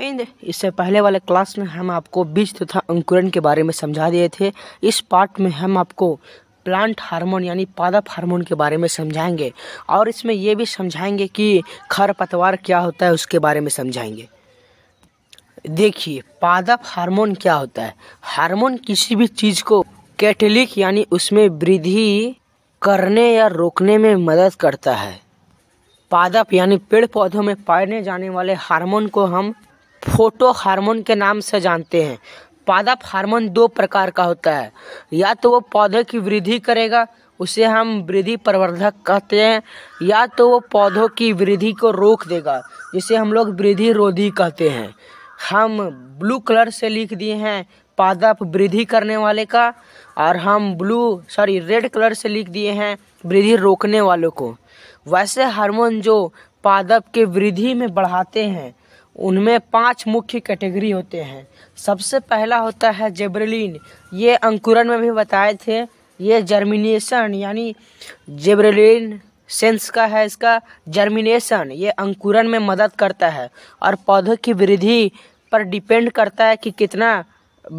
and इससे पहले वाले क्लास में हम आपको बीज तथा अंकुरण के बारे में समझा दिए थे इस पार्ट में हम आपको प्लांट हार्मोन यानी पादप हार्मोन के बारे में समझाएंगे और इसमें यह भी समझाएंगे कि खरपतवार क्या होता है उसके बारे में समझाएंगे देखिए पादप हार्मोन क्या होता है हार्मोन किसी भी चीज़ को कैटलिक यानी उसमें वृद्धि करने या रोकने में मदद करता है पादप यानी पेड़ पौधों में पाए जाने वाले हार्मोन को हम फोटो हार्मोन के नाम से जानते हैं पादप हार्मोन दो प्रकार का होता है या तो वो पौधे की वृद्धि करेगा उसे हम वृद्धि प्रवर्धक कहते हैं या तो वो पौधों की वृद्धि को रोक देगा जिसे हम लोग वृद्धि रोधी कहते हैं हम ब्लू कलर से लिख दिए हैं पादप वृद्धि करने वाले का और हम ब्लू सॉरी रेड कलर से लिख दिए हैं वृद्धि रोकने वालों को वैसे हार्मोन जो पादप के वृद्धि में बढ़ाते हैं उनमें पांच मुख्य कैटेगरी होते हैं सबसे पहला होता है जेब्रेलिन ये अंकुरण में भी बताए थे ये जर्मिनेशन यानी जेब्रेलिन सेंस का है इसका जर्मिनेशन ये अंकुरण में मदद करता है और पौधों की वृद्धि पर डिपेंड करता है कि कितना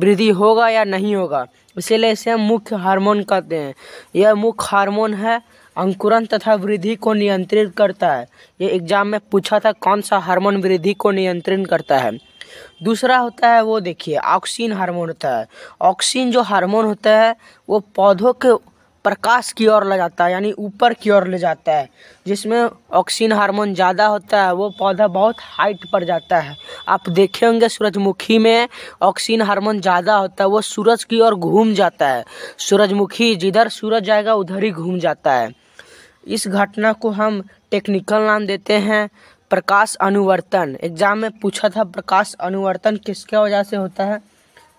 वृद्धि होगा या नहीं होगा इसीलिए इसे हम मुख्य हार्मोन कहते हैं यह मुख्य हार्मोन है अंकुरण तथा वृद्धि को नियंत्रित करता है ये एग्जाम में पूछा था कौन सा हार्मोन वृद्धि को नियंत्रित करता है दूसरा होता है वो देखिए ऑक्सीन हार्मोन होता है ऑक्सीन जो हार्मोन होता है वो पौधों के प्रकाश की ओर ले जाता है यानी ऊपर की ओर ले जाता है जिसमें ऑक्सीजन हार्मोन ज़्यादा होता है वो पौधा बहुत हाइट पर जाता है आप देखे होंगे सूरजमुखी में ऑक्सीजन हार्मोन ज़्यादा होता है वो सूरज की ओर घूम जाता है सूरजमुखी जिधर सूरज जाएगा उधर ही घूम जाता है इस घटना को हम टेक्निकल नाम देते हैं प्रकाश अनुवर्तन एग्जाम में पूछा था प्रकाश अनुवर्तन किसके वजह से होता है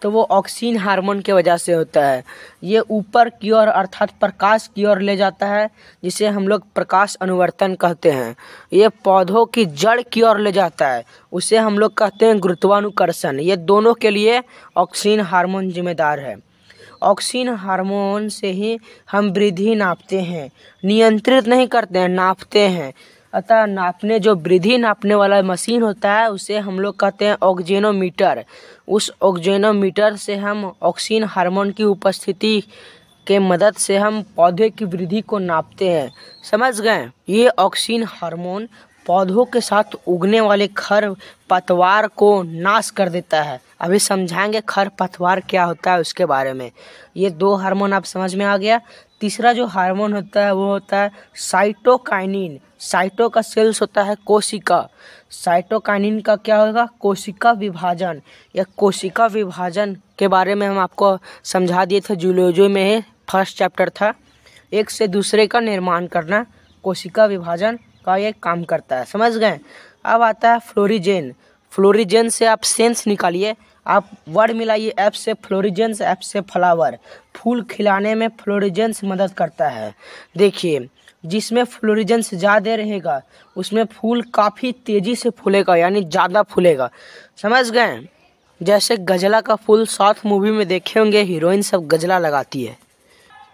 तो वो ऑक्सीन हार्मोन के वजह से होता है ये ऊपर की ओर अर्थात प्रकाश की ओर ले जाता है जिसे हम लोग प्रकाश अनुवर्तन कहते हैं ये पौधों की जड़ की ओर ले जाता है उसे हम लोग कहते हैं गुरुत्वानुकर्षण ये दोनों के लिए ऑक्सीन हार्मोन जिम्मेदार है ऑक्सीन हार्मोन से ही हम वृद्धि नापते हैं नियंत्रित नहीं करते हैं नापते हैं अतः नापने जो वृद्धि नापने वाला मशीन होता है उसे हम लोग कहते हैं ऑक्जेनोमीटर उस ऑक्जेनोमीटर से हम ऑक्सीन हार्मोन की उपस्थिति के मदद से हम पौधे की वृद्धि को नापते हैं समझ गए ये ऑक्सीन हार्मोन पौधों के साथ उगने वाले खर पतवार को नाश कर देता है अभी समझाएंगे खर पतवार क्या होता है उसके बारे में ये दो हार्मोन आप समझ में आ गया तीसरा जो हार्मोन होता है वो होता है साइटोकाइनिन साइटो का सेल्स होता है कोशिका साइटोकाइनिन का क्या होगा कोशिका विभाजन या कोशिका विभाजन के बारे में हम आपको समझा दिए थे जूलोजो में फर्स्ट चैप्टर था एक से दूसरे का निर्माण करना कोशिका विभाजन का ये काम करता है समझ गए अब आता है फ्लोरीजेन फ्लोरीजेन से आप सेंस निकालिए आप वर्ड मिलाइए ऐप से फ्लोरिजेंस ऐप से फ्लावर फूल खिलाने में फ्लोरिजेंस मदद करता है देखिए जिसमें फ्लोरिजेंस ज़्यादा रहेगा उसमें फूल काफ़ी तेज़ी से फूलेगा यानी ज़्यादा फूलेगा समझ गए जैसे गजला का फूल साउथ मूवी में देखे होंगे हीरोइन सब गजला लगाती है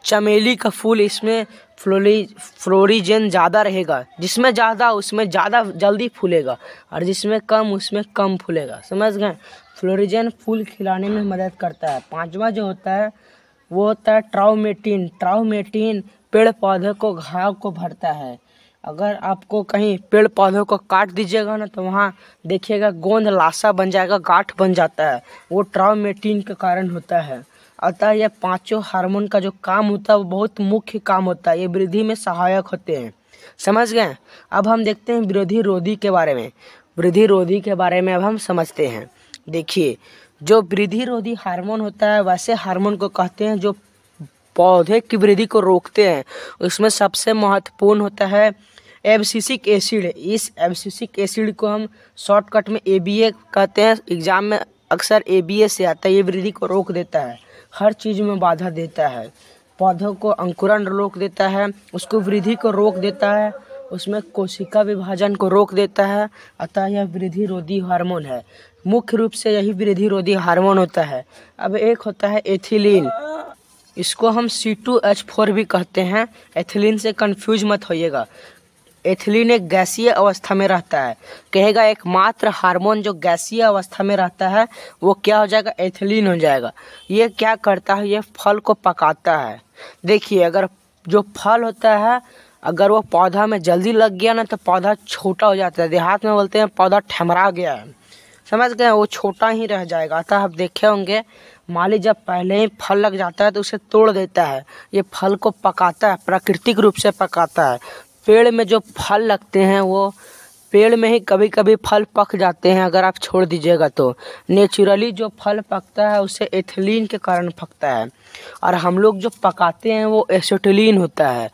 चमेली का फूल इसमें फ्लोरी फ्लोरीजन ज़्यादा रहेगा जिसमें ज़्यादा उसमें ज़्यादा जल्दी फूलेगा और जिसमें कम उसमें कम फूलेगा समझ गए फ्लोरीजन फूल खिलाने में मदद करता है पांचवा जो होता है वो होता है ट्राउमेटिन ट्राउमेटिन पेड़ पौधे को घाव को भरता है अगर आपको कहीं पेड़ पौधों को काट दीजिएगा ना तो वहाँ देखिएगा गोंद लाशा बन जाएगा गाठ बन जाता है वो ट्राउमेटिन के कारण होता है अतः यह पांचों हार्मोन का जो काम होता है वो बहुत मुख्य काम होता है ये वृद्धि में सहायक होते हैं समझ गए अब हम देखते हैं विरोधी रोधी के बारे में वृद्धि रोधी के बारे में अब हम समझते हैं देखिए जो वृद्धि रोधी हार्मोन होता है वैसे हार्मोन को कहते हैं जो पौधे की वृद्धि को रोकते हैं उसमें सबसे महत्वपूर्ण होता है एबसिसिक एसिड इस एबसिसिक एसिड को हम शॉर्टकट में ए कहते हैं एग्ज़ाम में अक्सर ए से आता है ये वृद्धि को रोक देता है हर चीज़ में बाधा देता है पौधों को अंकुरण रोक देता है उसको वृद्धि को रोक देता है उसमें कोशिका विभाजन को रोक देता है अतः यह वृद्धि रोधी हार्मोन है मुख्य रूप से यही वृद्धि रोधी हार्मोन होता है अब एक होता है एथिलीन इसको हम सी टू एच फोर भी कहते हैं एथिलीन से कंफ्यूज मत होइएगा एथिलीन एक गैसीय अवस्था में रहता है कहेगा एकमात्र हार्मोन जो गैसीय अवस्था में रहता है वो क्या हो जाएगा एथिलीन हो जाएगा ये क्या करता है ये फल को पकाता है देखिए अगर जो फल होता है अगर वो पौधा में जल्दी लग गया ना तो पौधा छोटा हो जाता है देहात में बोलते हैं पौधा ठमरा गया है समझ गए वो छोटा ही रह जाएगा अतः आप देखे होंगे माली जब पहले ही फल लग जाता है तो उसे तोड़ देता है ये फल को पकाता है प्राकृतिक रूप से पकाता है पेड़ में जो फल लगते हैं वो पेड़ में ही कभी कभी फल पक जाते हैं अगर आप छोड़ दीजिएगा तो नेचुरली जो फल पकता है उसे एथिलीन के कारण पकता है और हम लोग जो पकाते हैं वो एसिटिलीन होता है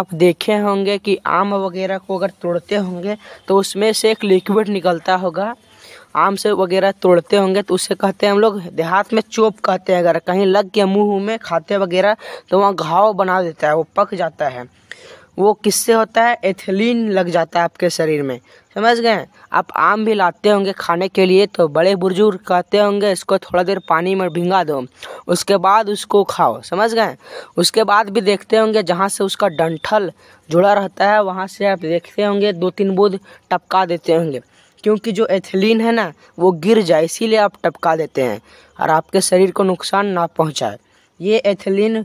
आप देखे होंगे कि आम वगैरह को अगर तोड़ते होंगे तो उसमें से एक लिक्विड निकलता होगा आम से वगैरह तोड़ते होंगे तो उसे कहते हैं हम लोग देहात में चोप कहते हैं अगर कहीं लग गया मुँह में खाते वगैरह तो वहाँ घाव बना देता है वो पक जाता है वो किससे होता है एथिलीन लग जाता है आपके शरीर में समझ गए आप आम भी लाते होंगे खाने के लिए तो बड़े बुजुर्ग कहते होंगे इसको थोड़ा देर पानी में भिंगा दो उसके बाद उसको खाओ समझ गए उसके बाद भी देखते होंगे जहाँ से उसका डंठल जुड़ा रहता है वहाँ से आप देखते होंगे दो तीन बूंद टपका देते होंगे क्योंकि जो एथिलीन है ना वो गिर जाए इसीलिए आप टपका देते हैं और आपके शरीर को नुकसान ना पहुँचाए ये एथिलीन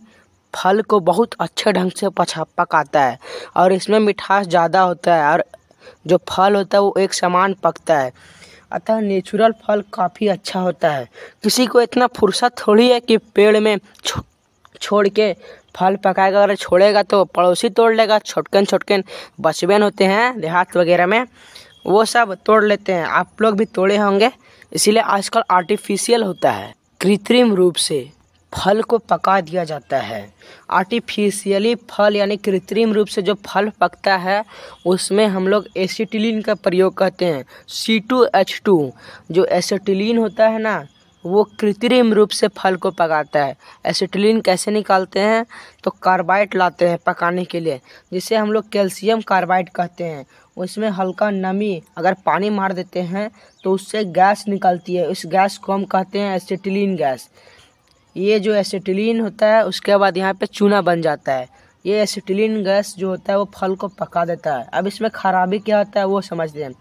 फल को बहुत अच्छे ढंग से पछा पकाता है और इसमें मिठास ज़्यादा होता है और जो फल होता है वो एक समान पकता है अतः नेचुरल फल काफ़ी अच्छा होता है किसी को इतना फुर्सत थोड़ी है कि पेड़ में छो, छोड़ के फल पकाएगा अगर छोड़ेगा तो पड़ोसी तोड़ लेगा छोटकन छोटकन बचबन होते हैं देहात वगैरह में वो सब तोड़ लेते हैं आप लोग भी तोड़े होंगे इसीलिए आजकल आर्टिफिशियल होता है कृत्रिम रूप से फल को पका दिया जाता है आर्टिफिशियली फल यानी कृत्रिम रूप से जो फल पकता है उसमें हम लोग एसिटिलीन का प्रयोग करते हैं सी टू एच टू जो एसिटिलीन होता है ना वो कृत्रिम रूप से फल को पकाता है एसिटिलीन कैसे निकालते हैं तो कार्बाइड लाते हैं पकाने के लिए जिसे हम लोग कैल्शियम कार्बाइड कहते हैं उसमें हल्का नमी अगर पानी मार देते हैं तो उससे गैस निकलती है उस गैस को हम कहते हैं एसीटिलीन गैस ये जो एसिटिलीन होता है उसके बाद यहाँ पे चूना बन जाता है ये एसिटिलीन गैस जो होता है वो फल को पका देता है अब इसमें खराबी क्या होता है वो समझते हैं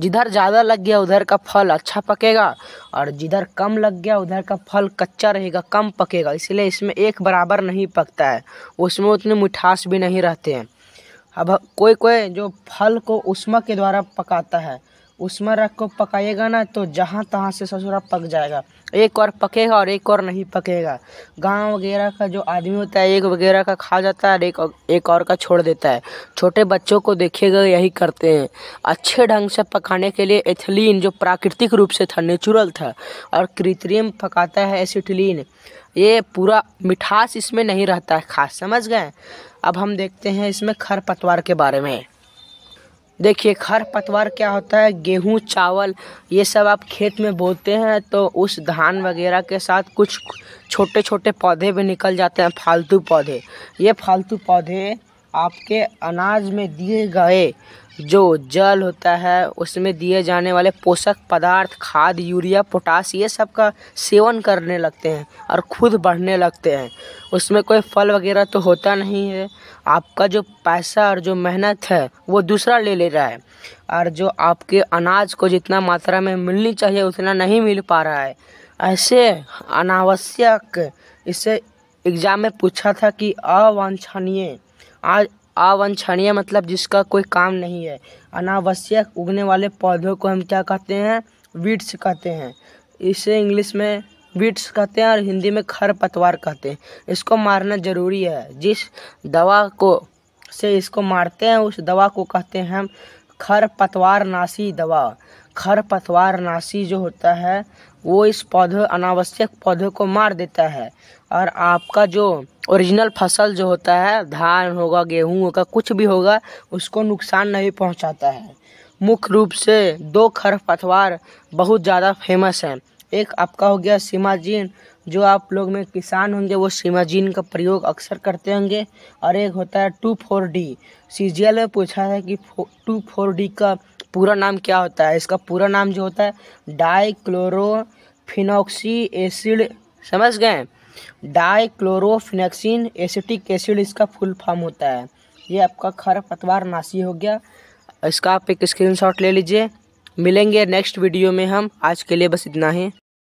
जिधर ज़्यादा लग गया उधर का फल अच्छा पकेगा और जिधर कम लग गया उधर का फल कच्चा रहेगा कम पकेगा इसलिए इसमें एक बराबर नहीं पकता है उसमें उतनी मिठास भी नहीं रहते हैं अब कोई कोई जो फल को उष्मा के द्वारा पकाता है उसमें रख को पकाइएगा ना तो जहाँ तहाँ से ससुरा पक जाएगा एक और पकेगा और एक और नहीं पकेगा गांव वगैरह का जो आदमी होता है एक वगैरह का खा जाता है और एक एक और का छोड़ देता है छोटे बच्चों को देखिएगा यही करते हैं अच्छे ढंग से पकाने के लिए एथिलीन जो प्राकृतिक रूप से था नेचुरल था और कृत्रिम पकाता है एसिटिलीन ये पूरा मिठास इसमें नहीं रहता है खास समझ गए अब हम देखते हैं इसमें खरपतवार के बारे में देखिए खर पतवार क्या होता है गेहूं चावल ये सब आप खेत में बोते हैं तो उस धान वगैरह के साथ कुछ छोटे छोटे पौधे भी निकल जाते हैं फालतू पौधे ये फालतू पौधे आपके अनाज में दिए गए जो जल होता है उसमें दिए जाने वाले पोषक पदार्थ खाद यूरिया पोटास ये सब का सेवन करने लगते हैं और खुद बढ़ने लगते हैं उसमें कोई फल वगैरह तो होता नहीं है आपका जो पैसा और जो मेहनत है वो दूसरा ले ले रहा है और जो आपके अनाज को जितना मात्रा में मिलनी चाहिए उतना नहीं मिल पा रहा है ऐसे अनावश्यक इसे एग्ज़ाम में पूछा था कि अवांछनीय आज अवंछनीय मतलब जिसका कोई काम नहीं है अनावश्यक उगने वाले पौधों को हम क्या कहते हैं वीट्स कहते हैं इसे इंग्लिश में वीट्स कहते हैं और हिंदी में खर पतवार कहते हैं इसको मारना ज़रूरी है जिस दवा को से इसको मारते हैं उस दवा को कहते हैं हम खर पतवार नाशी दवा खर पतवार नाशी जो होता है वो इस पौधे अनावश्यक पौधों को मार देता है और आपका जो ओरिजिनल फसल जो होता है धान होगा गेहूँ होगा कुछ भी होगा उसको नुकसान नहीं पहुँचाता है मुख्य रूप से दो खरपतवार बहुत ज़्यादा फेमस हैं एक आपका हो गया सीमाजीन जो आप लोग में किसान होंगे वो सीमाजीन का प्रयोग अक्सर करते होंगे और एक होता है two four D C G L में पूछा है कि टू फोर डी का पूरा नाम क्या होता है इसका पूरा नाम जो होता है डाई क्लोरोफिनॉक्सी एसिड समझ गए डाइक्लोरोफिनेक्सिन एसिटिक एसिड इसका फुल फॉर्म होता है ये आपका खर पतवार नासी हो गया इसका आप एक स्क्रीनशॉट ले लीजिए मिलेंगे नेक्स्ट वीडियो में हम आज के लिए बस इतना ही